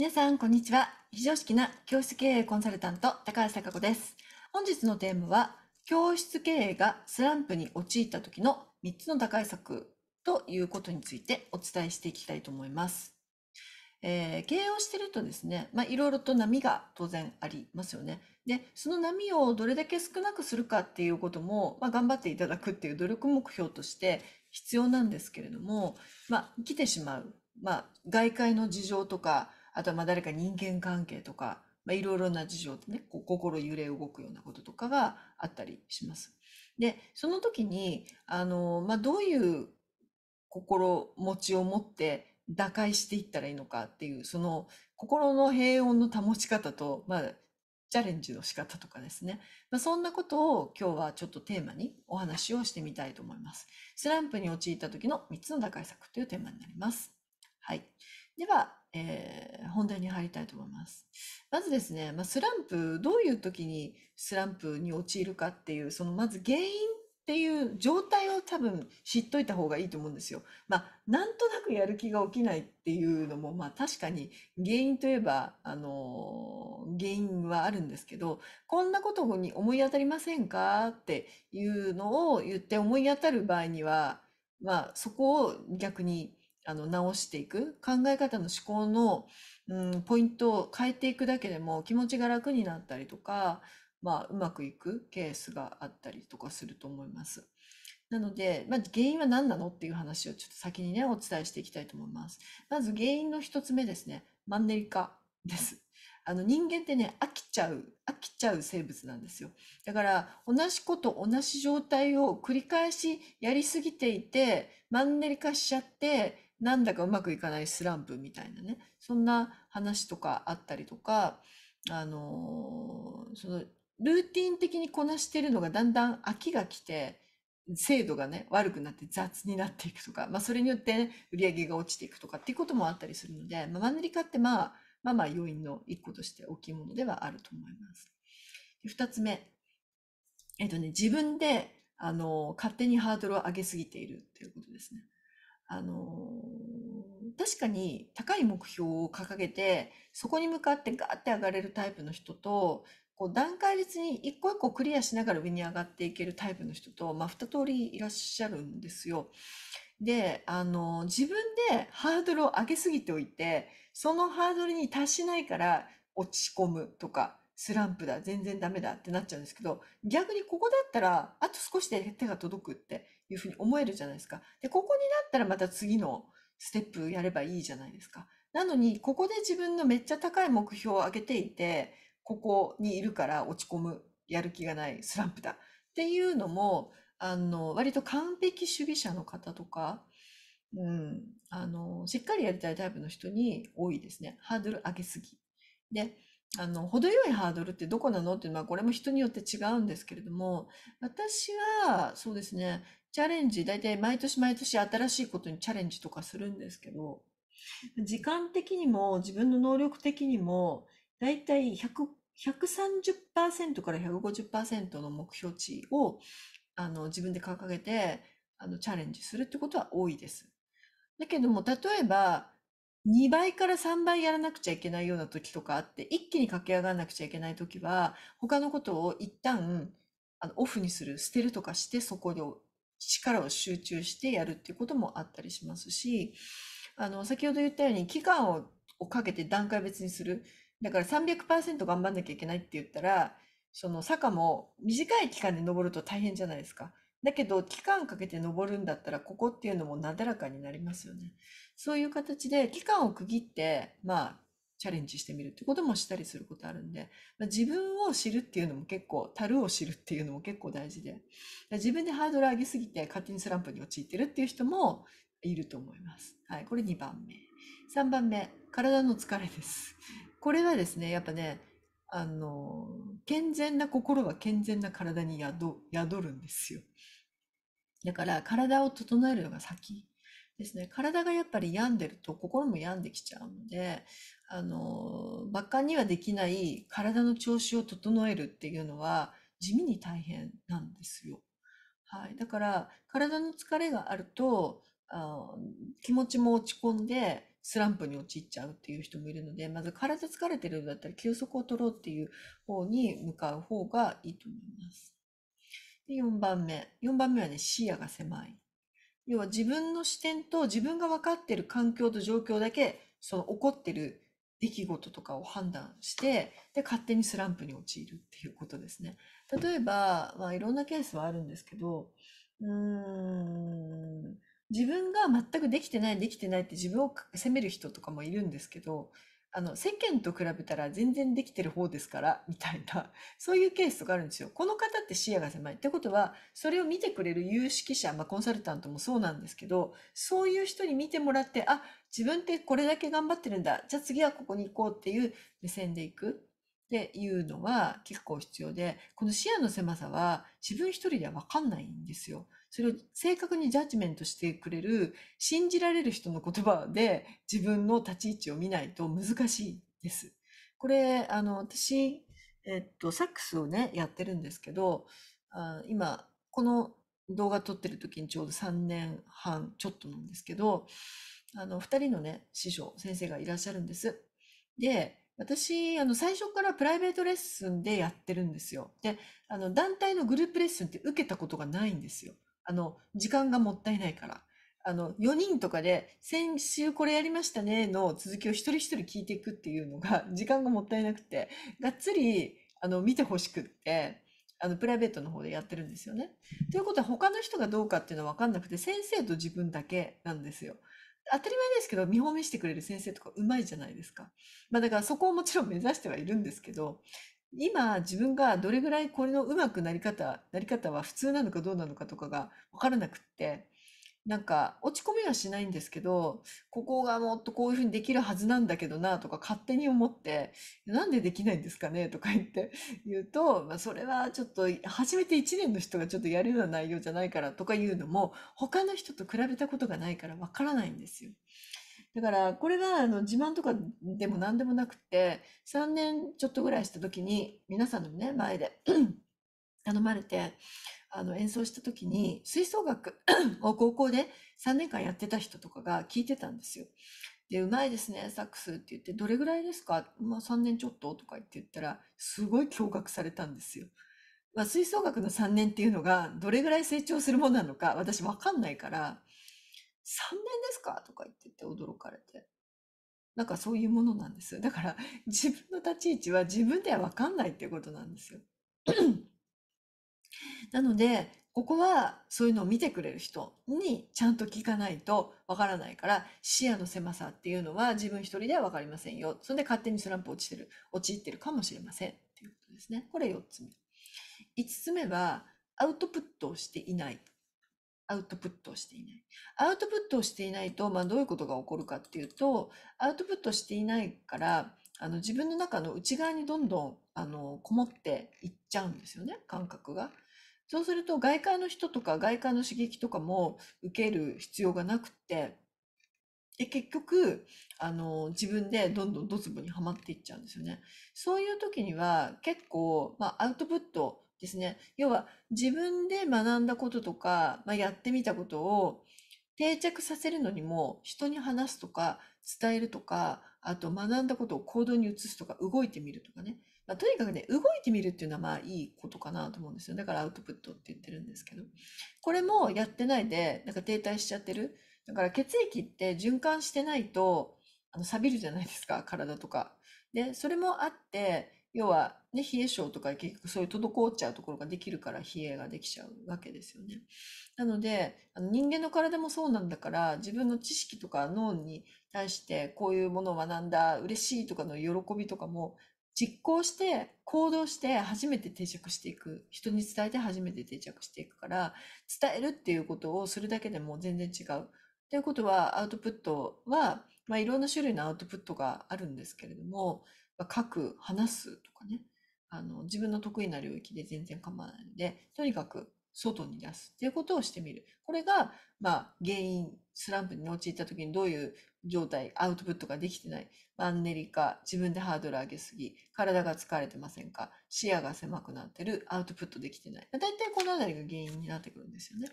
皆さん、こんにちは。非常識な教室経営コンサルタント、高橋貴子です。本日のテーマは、教室経営がスランプに陥った時の3つの打開策ということについてお伝えしていきたいと思います。えー、経営をしてるとですね、まあ、いろいろと波が当然ありますよね。で、その波をどれだけ少なくするかっていうことも、まあ、頑張っていただくっていう努力目標として必要なんですけれども、まあ、来てしまう、まあ、外界の事情とか、あとはまあ誰か人間関係とか、まあ、いろいろな事情でね、こう心揺れ動くようなこととかがあったりします。で、その時に、あの、まあ、どういう心持ちを持って打開していったらいいのかっていう、その心の平穏の保ち方と、まあ、チャレンジの仕方とかですね。まあ、そんなことを今日はちょっとテーマにお話をしてみたいと思います。スランプに陥った時の3つの打開策というテーマになります。はい。では、えー、本題に入りたいと思います。まずですね、まあ、スランプ、どういう時にスランプに陥るかっていう、そのまず原因っていう状態を多分知っといた方がいいと思うんですよ。まあ、なんとなくやる気が起きないっていうのも、まあ確かに原因といえば、あのー、原因はあるんですけど、こんなことに思い当たりませんかっていうのを言って思い当たる場合には、まあそこを逆にあの直していく考え方の思考の、うん、ポイントを変えていくだけでも気持ちが楽になったりとか、まあ、うまくいくケースがあったりとかすると思います。なので、まず原因は何なのっていう話をちょっと先にね、お伝えしていきたいと思います。まず原因の一つ目ですね、マンネリ化です。あの人間ってね、飽きちゃう、飽きちゃう生物なんですよ。だから、同じこと同じ状態を繰り返しやりすぎていて、マンネリ化しちゃって、なんだかうまくいかないスランプみたいなねそんな話とかあったりとかあのー、そのルーティン的にこなしてるのがだんだん飽きが来て精度がね悪くなって雑になっていくとか、まあ、それによって、ね、売り上げが落ちていくとかっていうこともあったりするので、まあ、マンネリ化ってまあまあまあ要因の一個として大きいものではあると思います。二つ目、えっとね、自分であの勝手にハードルを上げすぎているということですね。あの確かに高い目標を掲げて、そこに向かってガーって上がれるタイプの人と、こう段階別に一個一個クリアしながら上に上がっていけるタイプの人と、まあ、通りいらっしゃるんですよ。で、あの、自分でハードルを上げすぎておいて、そのハードルに達しないから落ち込むとか、スランプだ、全然ダメだってなっちゃうんですけど、逆にここだったら、あと少しで手が届くっていうふうに思えるじゃないですか。で、ここになったらまた次のステップやればいいじゃないですか。なのに、ここで自分のめっちゃ高い目標を上げていて、ここにいるから落ち込む、やる気がない、スランプだっていうのも、あの、割と完璧主義者の方とか、うん、あの、しっかりやりたいタイプの人に多いですね。ハードル上げすぎ。で、あの、程よいハードルってどこなのっていうのは、これも人によって違うんですけれども、私は、そうですね、チャレンジ、大体毎年毎年新しいことにチャレンジとかするんですけど、時間的にも自分の能力的にも、大体100、130%から150%の目標値を、あの、自分で掲げて、あの、チャレンジするってことは多いです。だけども、例えば、2倍から3倍やらなくちゃいけないような時とかあって、一気に駆け上がらなくちゃいけない時は、他のことを一旦、あの、オフにする、捨てるとかして、そこで力を集中してやるっていうこともあったりしますし、あの、先ほど言ったように期間ををかけて段階別にする。だから300%頑張んなきゃいけないって言ったら、その坂も短い期間で登ると大変じゃないですか。だけど、期間かけて登るんだったら、ここっていうのもなだらかになりますよね。そういう形で、期間を区切って、まあ、チャレンジしてみるってこともしたりすることあるんで、まあ、自分を知るっていうのも結構、樽を知るっていうのも結構大事で、自分でハードル上げすぎて勝手にスランプに陥ってるっていう人もいると思います。はい、これ2番目。3番目、体の疲れです。これはですね、やっぱね、あの、健全な心は健全な体に宿るんですよ。だから体を整えるのが先。ですね。体がやっぱり病んでると心も病んできちゃうので、あの、馬鹿にはできない体の調子を整えるっていうのは地味に大変なんですよ。はい。だから、体の疲れがあると、あ気持ちも落ち込んで、スランプに陥っちゃうっていう人もいるので、まず体疲れてるんだったら休息を取ろうっていう方に向かう方がいいと思います。で4番目。4番目はね、視野が狭い。要は自分の視点と自分が分かっている環境と状況だけその起こっている出来事とかを判断してで勝手にスランプに陥るっていうことですね。例えば、まあ、いろんなケースはあるんですけどうーん自分が全くできてないできてないって自分を責める人とかもいるんですけどあの、世間と比べたら全然できてる方ですから、みたいな、そういうケースとかあるんですよ。この方って視野が狭い。ってことは、それを見てくれる有識者、まあ、コンサルタントもそうなんですけど、そういう人に見てもらって、あ、自分ってこれだけ頑張ってるんだ。じゃあ次はここに行こうっていう目線で行くっていうのは結構必要で、この視野の狭さは自分一人ではわかんないんですよ。それを正確にジャッジメントしてくれる信じられる人の言葉で自分の立ち位置を見ないと難しいです。これ、あの、私、えっと、サックスをね、やってるんですけど、あ今、この動画撮ってる時にちょうど3年半ちょっとなんですけど、あの、2人のね、師匠、先生がいらっしゃるんです。で、私、あの、最初からプライベートレッスンでやってるんですよ。で、あの、団体のグループレッスンって受けたことがないんですよ。あの、時間がもったいないから。あの、4人とかで、先週これやりましたね、の続きを一人一人聞いていくっていうのが、時間がもったいなくて、がっつり、あの、見てほしくって、あの、プライベートの方でやってるんですよね。ということは、他の人がどうかっていうのはわかんなくて、先生と自分だけなんですよ。当たり前ですけど、見本見してくれる先生とかうまいじゃないですか。まあだからそこをもちろん目指してはいるんですけど、今、自分がどれぐらいこれのうまくなり方なり方は普通なのかどうなのかとかが分からなくって、なんか落ち込みはしないんですけど、ここがもっとこういうふうにできるはずなんだけどなとか勝手に思って、なんでできないんですかねとか言って言うと、まあ、それはちょっと初めて1年の人がちょっとやるような内容じゃないからとか言うのも、他の人と比べたことがないからわからないんですよ。だから、これは、あの、自慢とかでも何でもなくて、3年ちょっとぐらいした時に、皆さんのね、前で 頼まれて、あの、演奏した時に、吹奏楽 を高校で3年間やってた人とかが聞いてたんですよ。で、うまいですね、サックスって言って、どれぐらいですかまあ3年ちょっととか言って言ったら、すごい驚愕されたんですよ。まあ、吹奏楽の3年っていうのがどれぐらい成長するものなのか私わかんないから3年ですかとか言ってて驚かれて。なんかそういうものなんです。だから自分の立ち位置は自分では分かんないっていうことなんですよ。なので、ここはそういうのを見てくれる人にちゃんと聞かないとわからないから視野の狭さっていうのは自分一人では分かりませんよそれで勝手にスランプ落ちてる陥ってるかもしれませんっていうことですねこれ4つ目5つ目はアウトプットをしていないアウトプットをしていない。アウトプットをしていないと、まあ、どういうことが起こるかっていうと、アウトプットしていないから、あの自分の中の内側にどんどんあのこもっていっちゃうんですよね、感覚が。そうすると外界の人とか外界の刺激とかも受ける必要がなくて、で結局あの自分でどんどんドツボにはまっていっちゃうんですよね。そういう時には結構、まあ、アウトプットですね。要は自分で学んだこととか、まあ、やってみたことを定着させるのにも人に話すとか伝えるとか、あと学んだことを行動に移すとか動いてみるとかね。まあ、とにかくね、動いてみるっていうのはまあいいことかなと思うんですよ。だからアウトプットって言ってるんですけど。これもやってないで、なんか停滞しちゃってる。だから血液って循環してないと、あの、錆びるじゃないですか、体とか。で、それもあって、要は、ね、冷え性とか結局そういう滞っちゃうところができるから冷えができちゃうわけですよね。なのであの人間の体もそうなんだから自分の知識とか脳に対してこういうものを学んだ嬉しいとかの喜びとかも実行して行動して初めて定着していく人に伝えて初めて定着していくから伝えるっていうことをするだけでも全然違う。ということはアウトプットは、まあ、いろんな種類のアウトプットがあるんですけれども書く、話すとかね、あの、自分の得意な領域で全然構わないので、とにかく外に出すっていうことをしてみる。これが、まあ、原因、スランプに陥った時にどういう状態、アウトプットができてない、マンネリ化、自分でハードル上げすぎ、体が疲れてませんか、視野が狭くなってる、アウトプットできてない。大体この辺りが原因になってくるんですよね。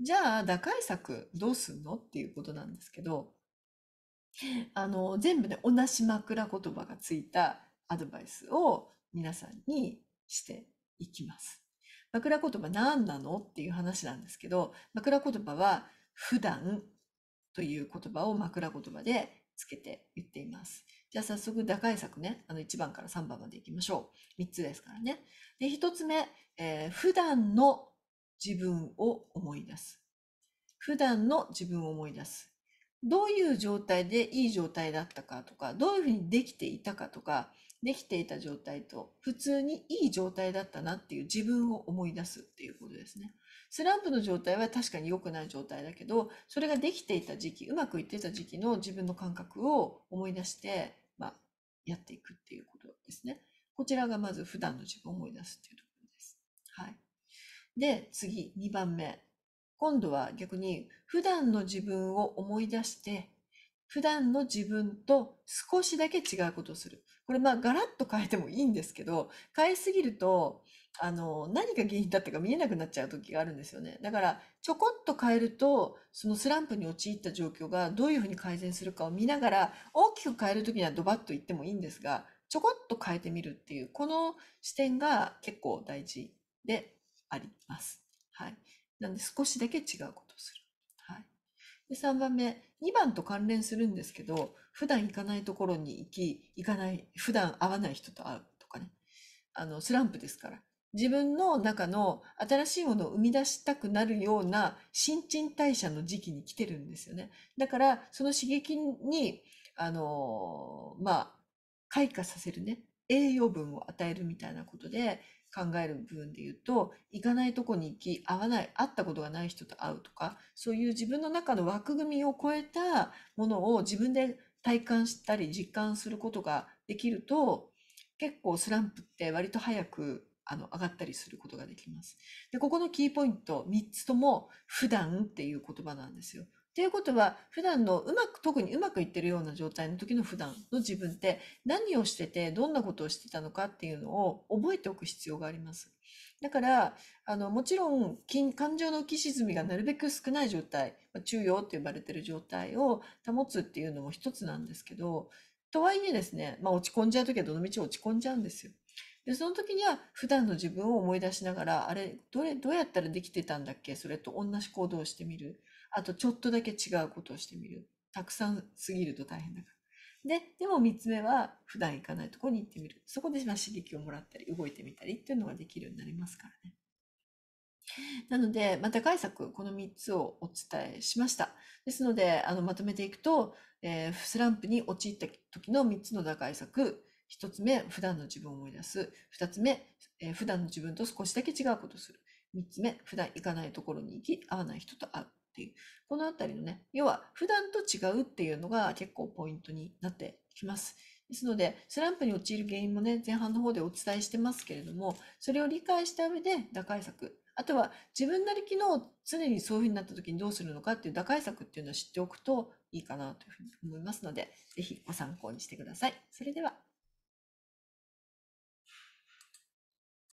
じゃあ、打開策どうすんのっていうことなんですけど、あの、全部ね、同じ枕言葉がついたアドバイスを皆さんにしていきます。枕言葉何なのっていう話なんですけど、枕言葉は普段という言葉を枕言葉でつけて言っています。じゃあ早速打開策ね、あの1番から3番までいきましょう。3つですからね。で、1つ目、えー、普段の自分を思い出す。普段の自分を思い出す。どういう状態でいい状態だったかとか、どういうふうにできていたかとか、できていた状態と、普通にいい状態だったなっていう自分を思い出すっていうことですね。スランプの状態は確かに良くない状態だけど、それができていた時期、うまくいってた時期の自分の感覚を思い出して、まあ、やっていくっていうことですね。こちらがまず普段の自分を思い出すっていうところです。はい。で、次、2番目。今度は逆に普段の自分を思い出して普段の自分と少しだけ違うことをするこれまあガラッと変えてもいいんですけど変えすぎるとあの何が原因だったか見えなくなっちゃう時があるんですよねだからちょこっと変えるとそのスランプに陥った状況がどういうふうに改善するかを見ながら大きく変える時にはドバッといってもいいんですがちょこっと変えてみるっていうこの視点が結構大事であります。はい、なんで少しだけ違うことをする。はい、で3番目、2番と関連するんですけど、普段行かないところに行き、行かない、普段会わない人と会うとかね。あの、スランプですから。自分の中の新しいものを生み出したくなるような新陳代謝の時期に来てるんですよね。だから、その刺激に、あの、まあ、開花させるね、栄養分を与えるみたいなことで、考える部分で言うと行かないとこに行き会わない会ったことがない人と会うとかそういう自分の中の枠組みを超えたものを自分で体感したり実感することができると結構スランプって割と早くあの上がったりすることができます。でここのキーポイント3つとも「普段っていう言葉なんですよ。っていうことは普段のうまく特にうまくいってるような状態の時の普段の自分って何をしててどんなことをしてたのかっていうのを覚えておく必要があります。だからあのもちろん感情の浮き沈みがなるべく少ない状態、まあ、中庸って呼ばれてる状態を保つっていうのも一つなんですけどとはいえですね、まあ、落ち込んじゃう時はどの道ち落ち込んじゃうんですよ。でその時には普段の自分を思い出しながらあれどれどうやったらできてたんだっけそれと同じ行動をしてみるあとちょっとだけ違うことをしてみる。たくさんすぎると大変だから。で、でも3つ目は普段行かないところに行ってみる。そこでま刺激をもらったり、動いてみたりっていうのができるようになりますからね。なので、まあ、打開策、この3つをお伝えしました。ですので、あのまとめていくと、えー、スランプに陥った時の3つの打開策、1つ目、普段の自分を思い出す。2つ目、えー、普段の自分と少しだけ違うことをする。3つ目、普段行かないところに行き、合わない人と会う。このあたりのね、要は普段と違うっていうのが結構ポイントになってきます。ですので、スランプに陥る原因もね、前半の方でお伝えしてますけれども、それを理解した上で打開策、あとは自分なり機能常にそういうふうになった時にどうするのかっていう打開策っていうのを知っておくといいかなというふうに思いますので、ぜひご参考にしてください。それでは。